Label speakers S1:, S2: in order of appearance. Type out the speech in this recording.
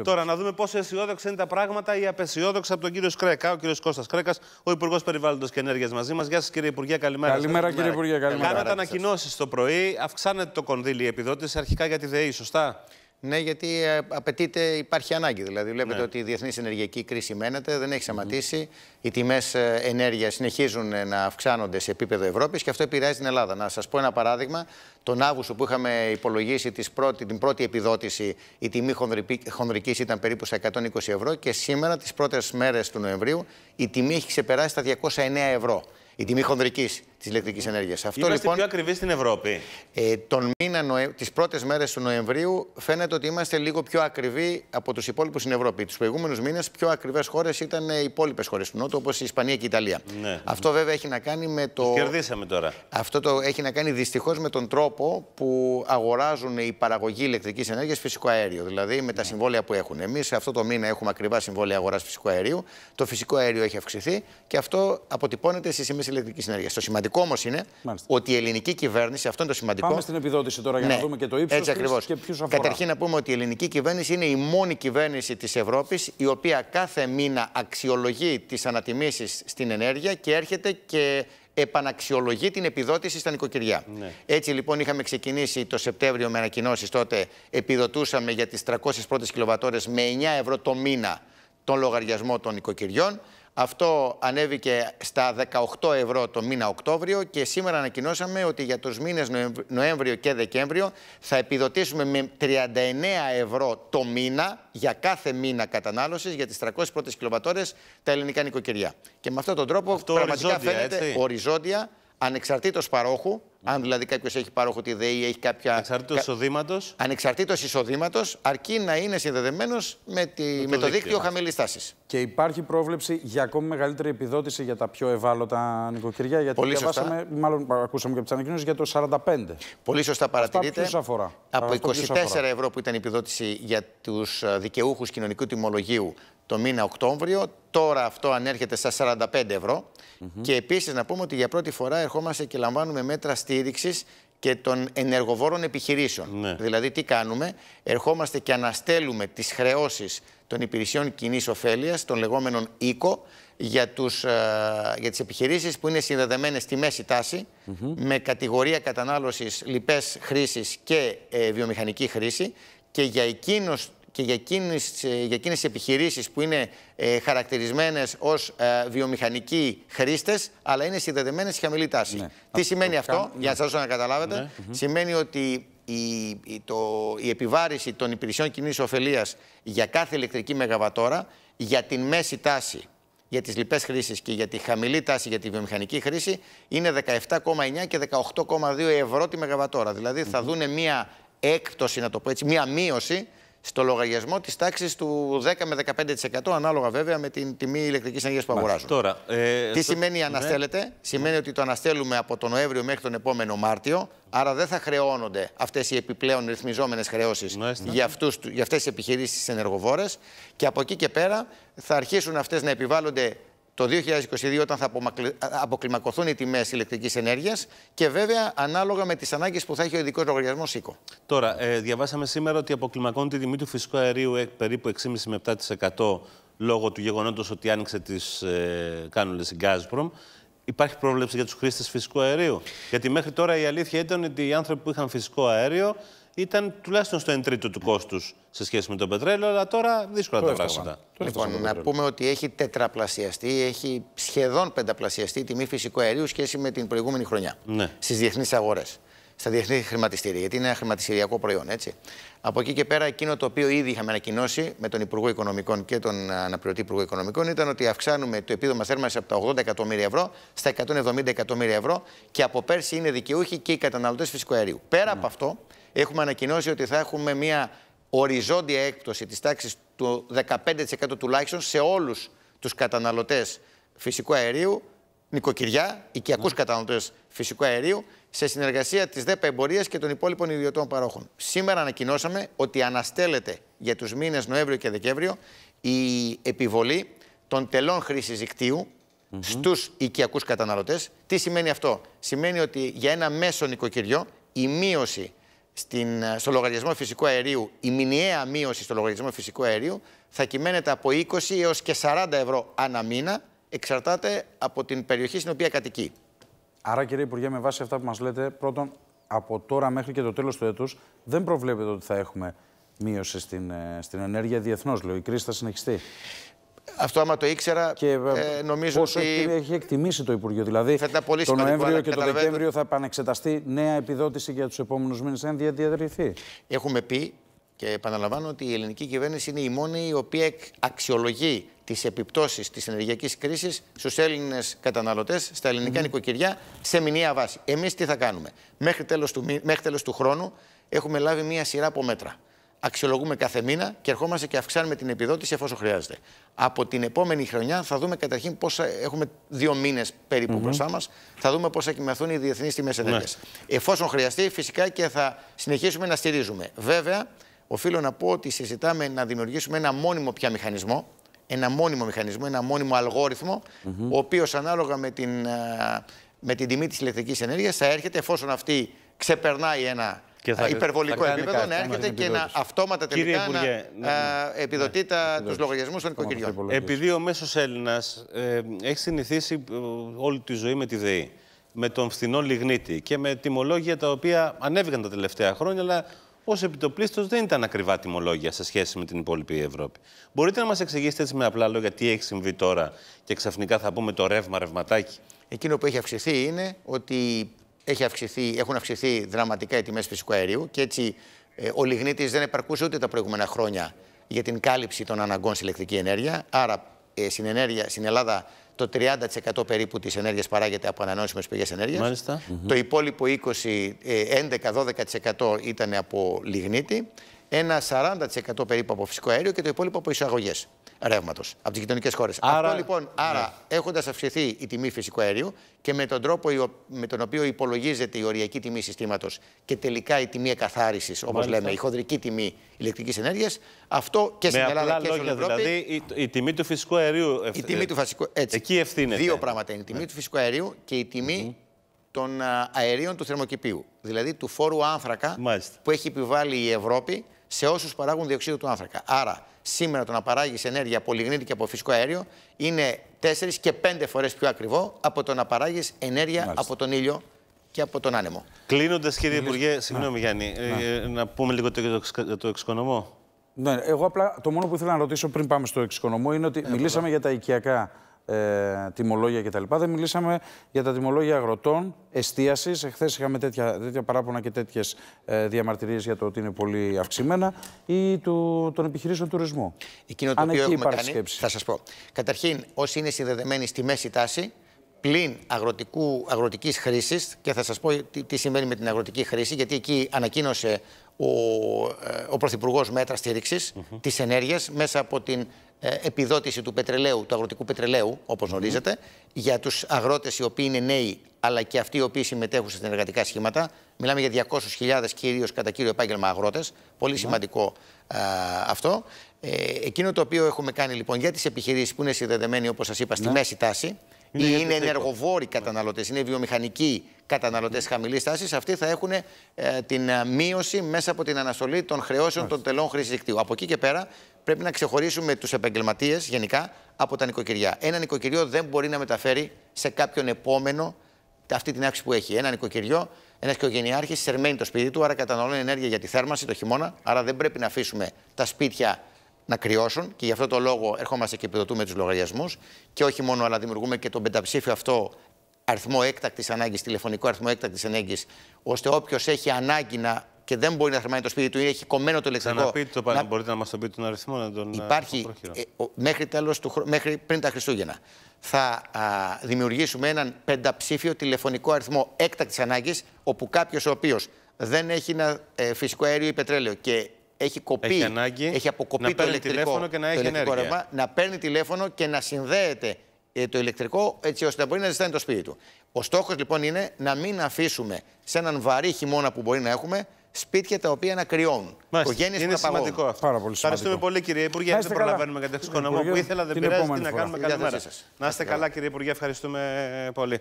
S1: Τώρα να δούμε πόσο αισιόδοξα είναι τα πράγματα ή απεσιόδοξα από τον κύριο Σκρέκα, ο κύριος Κώστας Κρέκας, ο Υπουργός Περιβάλλοντος και Ενέργειας μαζί μας. Γεια σας κύριε Υπουργέ, καλημέρα. Καλημέρα κύριε Υπουργέ, καλημέρα. Κάνατε ανακοινώσεις το πρωί, αυξάνεται το κονδύλι επιδότηση αρχικά για τη ΔΕΗ, σωστά. Ναι, γιατί ε, απαιτείται,
S2: υπάρχει ανάγκη. Δηλαδή, βλέπετε ναι. ότι η διεθνής ενεργειακή κρίση μένεται, δεν έχει σταματήσει. Οι τιμές ε, ενέργεια συνεχίζουν ε, να αυξάνονται σε επίπεδο Ευρώπης και αυτό επηρεάζει την Ελλάδα. Να σας πω ένα παράδειγμα. Τον Αύγουστο που είχαμε υπολογίσει τις πρώτη, την πρώτη επιδότηση, η τιμή χονδρικής ήταν περίπου στα 120 ευρώ και σήμερα, τις πρώτες μέρες του Νοεμβρίου, η τιμή έχει ξεπεράσει τα 209 ευρώ. Η τιμή χονδρικής της ηλεκτρικής ενέργειας. Αυτό Είμαστε λοιπόν.
S1: πιο ακριβή στην Ευρώπη.
S2: Ε, τον μήνα, Νοε... τις πρώτες μέρες του Νοεμβρίου, φαίνεται ότι είμαστε λίγο πιο ακριβοί από τους υπόλοιπους στην Ευρώπη. Τους προηγούμενους μήνες, πιο ακριβές χώρες ήταν οι υπόλοιπες χώρες του Νότου, όπως η Ισπανία και η Ιταλία. Ναι. Αυτό βέβαια έχει να κάνει με το. Τους
S1: κερδίσαμε τώρα.
S2: Αυτό το έχει να κάνει δυστυχώς με τον τρόπο που αγοράζουν οι παραγωγοί ηλεκτρικής ενέργειας φυσικό αέριο. Δηλαδή με τα ναι. συμβόλαια που έχουν. Εμείς αυτό το μήνα έχουμε ακριβά συμβόλαια αγοράς φυσικού αερίου. Το φυσικό αέριο έχει αυξηθεί και αυτό αποτυπώνεται στις τιμές ηλεκτρικής ενέργειας. Το σημαντικό σημαντικό είναι ότι η ελληνική κυβέρνηση, αυτό είναι το σημαντικό. Πάμε στην
S3: επιδότηση τώρα για να ναι. δούμε και το ύψος και ποιους αφορά. Καταρχήν
S2: να πούμε ότι η ελληνική κυβέρνηση είναι η μόνη κυβέρνηση της Ευρώπης η οποία κάθε μήνα αξιολογεί τις ανατιμήσεις στην ενέργεια και έρχεται και επαναξιολογεί την επιδότηση στα νοικοκυριά. Ναι. Έτσι λοιπόν είχαμε ξεκινήσει το Σεπτέμβριο με ανακοινώσεις τότε. Επιδοτούσαμε για τις 300 πρώτες κιλοβατόρες με 9 ευρώ το μήνα τον λογαριασμό των νοικοκυριών. Αυτό ανέβηκε στα 18 ευρώ το μήνα Οκτώβριο και σήμερα ανακοινώσαμε ότι για τους μήνες Νοέμβριο και Δεκέμβριο θα επιδοτήσουμε με 39 ευρώ το μήνα για κάθε μήνα κατανάλωσης για τις 300 πρώτες κιλοβατόρες τα ελληνικά νοικοκυριά. Και με αυτόν τον τρόπο πραγματικά φαίνεται έτσι. οριζόντια, ανεξαρτήτως παρόχου, αν δηλαδή κάποιος έχει πάροχο τη ΔΕΗ, έχει κάποια. Ανεξαρτήτως εισοδήματος. Ανεξαρτήτως εισοδήματος, αρκεί να είναι συνδεδεμένος
S3: με, τη... με, το, με το δίκτυο χαμηλής τάσης. Και υπάρχει πρόβλεψη για ακόμη μεγαλύτερη επιδότηση για τα πιο ευάλωτα νοικοκυριά. Γιατί Πολύ διαβάσαμε, μάλλον ακούσαμε και από τις ανακοινώσεις για το 45.
S2: Πολύ σωστά παρατηρείτε. Αυτά αφορά. Από 24 ευρώ που ήταν η επιδότηση για τους ε, δικαιούχους κοινωνικού τιμολογίου το μήνα Οκτώβριο. Τώρα αυτό ανέρχεται στα 45 ευρώ. Mm -hmm. Και επίσης να πούμε ότι για πρώτη φορά ερχόμαστε και λαμβάνουμε μέτρα στη στήριξη και των ενεργοβόρων επιχειρήσεων. Ναι. Δηλαδή, τι κάνουμε, ερχόμαστε και αναστέλουμε τις χρεώσεις των υπηρεσιών κοινής ωφέλειας, των λεγόμενων οίκο, για, ε, για τις επιχειρήσεις που είναι συνδεδεμένες στη μέση τάση, με κατηγορία κατανάλωσης, λοιπές χρήση και ε, βιομηχανική χρήση και για εκείνους και για εκείνες, για εκείνες τις επιχειρήσεις που είναι ε, χαρακτηρισμένες ως ε, βιομηχανικοί χρήστες, αλλά είναι συνδεδεμένες σε χαμηλή τάση. Ναι. Τι σημαίνει αυτό, για ναι. να σας δώσω να καταλάβετε, ναι. σημαίνει ότι η, η, το, η επιβάρηση των υπηρεσιών κοινής ωφελίας για κάθε ηλεκτρική μεγαβατόρα, για την μέση τάση για τις λοιπές χρήσεις και για τη χαμηλή τάση για τη βιομηχανική χρήση είναι 17,9 και 18,2 ευρώ τη μεγαβατόρα. Δηλαδή θα δούνε μία έκπτωση, να το πω έτσι, μία μείωση στο λογαριασμό της τάξης του 10 με 15%, ανάλογα βέβαια με την τιμή ηλεκτρικής ενέργειας που αγοράζουν.
S1: Τώρα, ε,
S2: Τι σημαίνει ναι. αναστέλλεται, σημαίνει ότι το αναστέλουμε από τον Νοέμβριο μέχρι τον επόμενο Μάρτιο, άρα δεν θα χρεώνονται αυτές οι επιπλέον ρυθμιζόμενες χρεώσεις για, για αυτές τις επιχειρήσεις ενεργοβόρες και από εκεί και πέρα θα αρχίσουν αυτές να επιβάλλονται το 2022 όταν θα αποκλιμακωθούν οι τιμές ηλεκτρικής ενέργειας και βέβαια ανάλογα με τις ανάγκες που θα έχει ο ειδικός λογαριασμός ΣΥΚΟ.
S1: Τώρα, ε, διαβάσαμε σήμερα ότι αποκλιμακώνει τη τιμή του φυσικού αερίου ε, περίπου 6,5 με 7% λόγω του γεγονότος ότι άνοιξε τις ε, κάνουλες η Gazprom. Υπάρχει πρόβλεψη για τους χρήστες φυσικού αερίου. Γιατί μέχρι τώρα η αλήθεια ήταν ότι οι άνθρωποι που είχαν φυσικό αέριο ήταν τουλάχιστον στο 1 τρίτο του κόστους σε σχέση με το πετρέλαιο, αλλά τώρα δύσκολα τα πράγματα. Λοιπόν, να πούμε ότι έχει τετραπλασιαστεί, έχει σχεδόν
S2: πενταπλασιαστεί η τιμή φυσικού αερίου σχέση με την προηγούμενη χρονιά ναι. στις διεθνείς αγορές. Στα διεθνή χρηματιστήρια, γιατί είναι ένα χρηματιστηριακό προϊόν, έτσι. Από εκεί και πέρα, εκείνο το οποίο ήδη είχαμε ανακοινώσει με τον Υπουργό Οικονομικών και τον Αναπληρωτή Υπουργό Οικονομικών ήταν ότι αυξάνουμε το επίδομα θέρμανσης από τα 80 εκατομμύρια ευρώ στα 170 εκατομμύρια ευρώ και από πέρσι είναι δικαιούχοι και οι καταναλωτές φυσικού αερίου. Πέρα mm. από ναι. αυτό, έχουμε ανακοινώσει ότι θα έχουμε μια οριζόντια έκπτωση της τάξης του 15% τουλάχιστον σε όλους τους καταναλωτές φυσικού αερίου, νοικοκυριά, οικιακούς ναι. καταναλωτές φυσικού αερίου, σε συνεργασία της ΔΕΠΑ Εμπορίας και των υπόλοιπων ιδιωτών παρόχων. Σήμερα ανακοινώσαμε ότι αναστέλλεται για τους μήνες Νοέμβριο και Δεκέμβριο η επιβολή των τελών χρήσης δικτύου mm -hmm. στους οικιακούς καταναλωτές. Τι σημαίνει αυτό, Σημαίνει ότι για ένα μέσο νοικοκυριό η μείωση στην, ε, στο λογαριασμό φυσικού αερίου, η μηνιαία μείωση στο λογαριασμό φυσικού αερίου θα κυμαίνεται από 20 έως και 40 ευρώ ανά μήνα, εξαρτάται από την περιοχή στην οποία κατοικεί.
S3: Άρα κύριε Υπουργέ, με βάση αυτά που μας λέτε, πρώτον, από τώρα μέχρι και το τέλος του έτους δεν προβλέπετε ότι θα έχουμε μείωση στην, ε, στην ενέργεια διεθνώς, λέω. Η κρίση θα συνεχιστεί. Αυτό άμα το ήξερα, και, ε, ε, νομίζω πόσο ότι... Έχει, έχει
S2: εκτιμήσει το Υπουργείο. Δηλαδή, θα ήταν πολύ το Νοέμβριο και τον Δεκέμβριο θα
S3: επανεξεταστεί νέα επιδότηση για τους
S2: επόμενους μήνες, αν διατηρηθεί. Έχουμε πει και επαναλαμβάνω ότι η ελληνική κυβέρνηση είναι η μόνη η οποία αξιολογεί τις επιπτώσεις της ενεργειακής κρίσης στους Έλληνες καταναλωτές, στα ελληνικά mm νοικοκυριά, σε μηνιαία βάση. Εμείς τι θα κάνουμε. Μέχρι τέλος του, του χρόνου έχουμε λάβει μία σειρά από μέτρα αξιολογούμε κάθε μήνα και ερχόμαστε και αυξάνουμε την επιδότηση εφόσον χρειάζεται. Από την επόμενη χρονιά θα δούμε καταρχήν πόσα έχουμε δύο μήνες περίπου mm -hmm. μπροστά μας, θα δούμε πώς θα κοιμηθούν οι διεθνείς τιμές ναι. ενέργειας. Εφόσον χρειαστεί, φυσικά και θα συνεχίσουμε να στηρίζουμε. Βέβαια, οφείλω να πω ότι συζητάμε να δημιουργήσουμε ένα μόνιμο πια μηχανισμό, ένα μόνιμο μηχανισμό, ένα μόνιμο αλγόριθμο, mm -hmm. ο οποίος ανάλογα με την, με την τιμή της ηλεκτρικής ενέργειας θα έρχεται εφόσον αυτή ξεπερνάει ένα και θα, υπερβολικό θα επίπεδο να έρχεται και να αυτόματα τελικά Υπουργέ, ε, να ναι. επιδοτεί ναι. τους λογαριασμούς των οικογενειών.
S1: Επειδή ο μέσος Έλληνας ε, έχει συνηθίσει ε, όλη τη ζωή με τη ΔΕΗ, με τον φθηνό λιγνίτη και με τιμολόγια τα οποία ανέβηκαν τα τελευταία χρόνια, αλλά ως επιτοπλίστως δεν ήταν ακριβά τιμολόγια σε σχέση με την υπόλοιπη Ευρώπη. Μπορείτε να μας εξηγήσετε έτσι με απλά λόγια τι έχει συμβεί τώρα και ξαφνικά θα πούμε το ρεύμα, ρευματάκι. Εκείνο που έχει αυξηθεί είναι ότι έχουν αυξηθεί δραματικά
S2: οι τιμές φυσικού αερίου και έτσι ε, ο λιγνίτης δεν επαρκούσε ούτε τα προηγούμενα χρόνια για την κάλυψη των αναγκών σε ηλεκτρική ενέργεια. Άρα ε, στην, ενέργεια, στην Ελλάδα το 30% περίπου της ενέργειας παράγεται από ανανεώσιμες πηγές ενέργειας. Το υπόλοιπο 20, 11-12% ε, ήταν από λιγνίτη, ένα 40% περίπου από φυσικό αέριο και το υπόλοιπο από εισαγωγές ρεύματος από τις γειτονικές χώρες. Άρα... Αυτό λοιπόν, ναι. άρα έχοντας αυξηθεί η τιμή φυσικού αερίου και με τον τρόπο με τον οποίο υπολογίζεται η οριακή τιμή συστήματος και τελικά η τιμή εκαθάρισης, όπως λέμε, η χοντρική τιμή ηλεκτρικής ενέργειας, αυτό και με στην Ελλάδα και στην Ευρώπη. Δηλαδή
S1: η, η, τιμή του φυσικού αερίου. Ευ... Η τιμή ε, του έτσι. Εκεί ευθύνεται. Δύο πράγματα είναι. Η τιμή ναι.
S2: του φυσικού αερίου και η τιμή. Mm -hmm των αερίων του θερμοκηπίου, δηλαδή του φόρου άνθρακα Μάλιστα. που έχει επιβάλει η Ευρώπη σε όσους παράγουν διοξείδιο του άνθρακα. Άρα, σήμερα το να παράγεις ενέργεια από λιγνίτη και από φυσικό αέριο είναι 4 και πέντε φορές πιο ακριβό από το να παράγεις ενέργεια από τον ήλιο και από τον άνεμο.
S1: Κλείνοντας, κύριε Υπουργέ, συγγνώμη Γιάννη, ε, να. πούμε λίγο το, το, το εξοικονομό.
S3: Ναι, εγώ απλά το μόνο που ήθελα να ρωτήσω πριν πάμε στο εξοικονομό είναι ότι ε, μιλήσαμε για τα οικιακά ε, τιμολόγια κτλ. Δεν μιλήσαμε για τα τιμολόγια αγροτών, εστίασης. Εχθές είχαμε τέτοια, τέτοια παράπονα και τέτοιες ε, διαμαρτυρίες για το ότι είναι πολύ αυξημένα ή του, των επιχειρήσεων τουρισμού.
S2: Εκείνο το Αν σκέψη. θα σας πω. Καταρχήν, όσοι είναι συνδεδεμένοι στη μέση τάση, πλην αγροτικού, αγροτικής χρήσης και θα σας πω τι, τι σημαίνει με την αγροτική χρήση γιατί εκεί ανακοίνωσε ο, ε, ο Πρωθυπουργός μέτρα στήριξης mm -hmm. της ενέργειας μέσα από την ε, επιδότηση του πετρελαίου, του αγροτικού πετρελαίου, όπως mm γνωρίζετε, για τους αγρότες οι οποίοι είναι νέοι, αλλά και αυτοί οι οποίοι συμμετέχουν σε συνεργατικά σχήματα. Μιλάμε για 200.000 κυρίως κατά κύριο επάγγελμα αγρότες. Πολύ σημαντικό αυτό. Ε, εκείνο το οποίο έχουμε κάνει λοιπόν για τις επιχειρήσεις που είναι συνδεδεμένοι, όπως σας είπα, στη ναι. μέση τάση ή ναι, είναι ενεργοβόροι καταναλωτές, είναι βιομηχανικοί καταναλωτές χαμηλής τάσης, αυτοί θα έχουν ε, την ε, μείωση μέσα από την αναστολή των χρεώσεων των τελών χρήσης δικτύου. Από εκεί και πέρα πρέπει να ξεχωρίσουμε τους επαγγελματίες γενικά από τα νοικοκυριά. Ένα νοικοκυριό δεν μπορεί να μεταφέρει σε κάποιον επόμενο αυτή την αύξηση που έχει. Ένα νοικοκυριό, ένας οικογενειάρχης σερμένει το σπίτι του, άρα καταναλώνει ενέργεια για τη θέρμανση το χειμώνα. Άρα δεν πρέπει να αφήσουμε τα σπίτια να κρυώσουν και γι' αυτό το λόγο ερχόμαστε και επιδοτούμε τους λογαριασμούς. Και όχι μόνο, αλλά δημιουργούμε και τον πενταψήφιο αυτό αριθμό έκτακτης ανάγκης, τηλεφωνικό αριθμό έκτακτης ανάγκης, ώστε όποιος έχει ανάγκη να και δεν μπορεί να θερμάνει το σπίτι του ή έχει κομμένο το ηλεκτρικό. πείτε το πάλι, να... μπορείτε
S1: να μας το πείτε τον αριθμό, να τον
S2: Υπάρχει ε, μέχρι, τέλος του, χρο... μέχρι πριν τα Χριστούγεννα. Θα α, δημιουργήσουμε έναν πενταψήφιο τηλεφωνικό αριθμό έκτακτης ανάγκης, όπου κάποιος ο οποίος δεν έχει ένα ε, φυσικό αέριο ή πετρέλαιο και έχει κοπεί, έχει, ανάγκη έχει αποκοπεί να το ηλεκτρικό τηλέφωνο και να έχει ενέργεια. Ρεύμα, να παίρνει τηλέφωνο και να συνδέεται ε, το ηλεκτρικό έτσι ώστε να μπορεί να ζεστάνει το σπίτι του. Ο στόχος λοιπόν είναι να μην αφήσουμε σε έναν βαρύ χειμώνα που μπορεί να έχουμε σπίτια τα οποία να κρυώνουν. Οικογένειε να Είναι σημαντικό αυτό. Πάρα πολύ σημαντικό. Ευχαριστούμε πολύ,
S1: κύριε Υπουργέ. Δεν προλαβαίνουμε κατά που ήθελα, δεν πειράζει τι να κάνουμε. Καλημέρα. Να είστε καλά, κύριε Υπουργέ. Ευχαριστούμε ε, πολύ.